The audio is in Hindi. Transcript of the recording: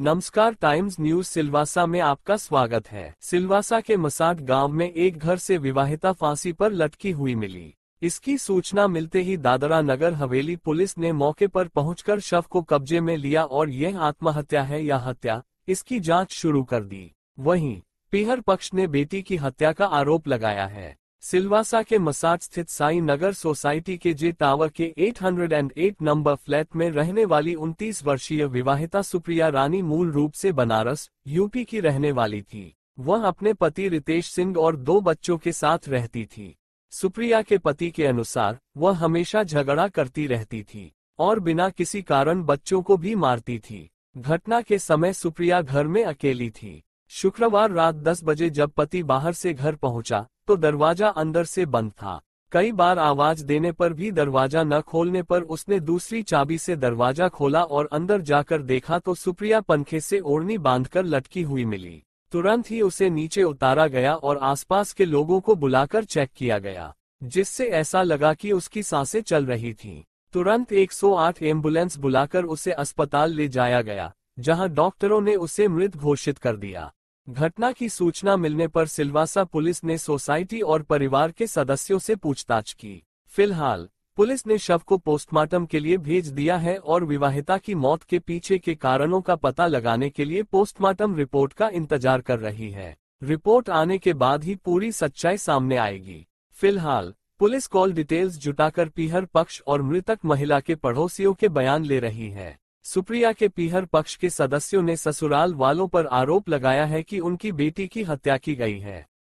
नमस्कार टाइम्स न्यूज सिलवासा में आपका स्वागत है सिलवासा के मसाट गांव में एक घर से विवाहिता फांसी पर लटकी हुई मिली इसकी सूचना मिलते ही दादरा नगर हवेली पुलिस ने मौके पर पहुंचकर शव को कब्जे में लिया और यह आत्महत्या है या हत्या इसकी जांच शुरू कर दी वहीं पीहर पक्ष ने बेटी की हत्या का आरोप लगाया है सिलवासा के मसाज स्थित साई नगर सोसाइटी के जे टावर के 808 नंबर फ्लैट में रहने वाली 29 वर्षीय विवाहिता सुप्रिया रानी मूल रूप से बनारस यूपी की रहने वाली थी वह अपने पति रितेश सिंह और दो बच्चों के साथ रहती थी सुप्रिया के पति के अनुसार वह हमेशा झगड़ा करती रहती थी और बिना किसी कारण बच्चों को भी मारती थी घटना के समय सुप्रिया घर में अकेली थी शुक्रवार रात 10 बजे जब पति बाहर से घर पहुंचा तो दरवाजा अंदर से बंद था कई बार आवाज देने पर भी दरवाजा न खोलने पर उसने दूसरी चाबी से दरवाजा खोला और अंदर जाकर देखा तो सुप्रिया पंखे से ओढ़नी बांधकर लटकी हुई मिली तुरंत ही उसे नीचे उतारा गया और आसपास के लोगों को बुलाकर चेक किया गया जिससे ऐसा लगा कि उसकी सांसें चल रही थीं। तुरंत 108 एम्बुलेंस बुलाकर उसे अस्पताल ले जाया गया जहां डॉक्टरों ने उसे मृत घोषित कर दिया घटना की सूचना मिलने पर सिलवासा पुलिस ने सोसाइटी और परिवार के सदस्यों से पूछताछ की फिलहाल पुलिस ने शव को पोस्टमार्टम के लिए भेज दिया है और विवाहिता की मौत के पीछे के कारणों का पता लगाने के लिए पोस्टमार्टम रिपोर्ट का इंतजार कर रही है रिपोर्ट आने के बाद ही पूरी सच्चाई सामने आएगी फिलहाल पुलिस कॉल डिटेल्स जुटाकर पीहर पक्ष और मृतक महिला के पड़ोसियों के बयान ले रही है सुप्रिया के पीहर पक्ष के सदस्यों ने ससुराल वालों पर आरोप लगाया है कि उनकी बेटी की हत्या की गई है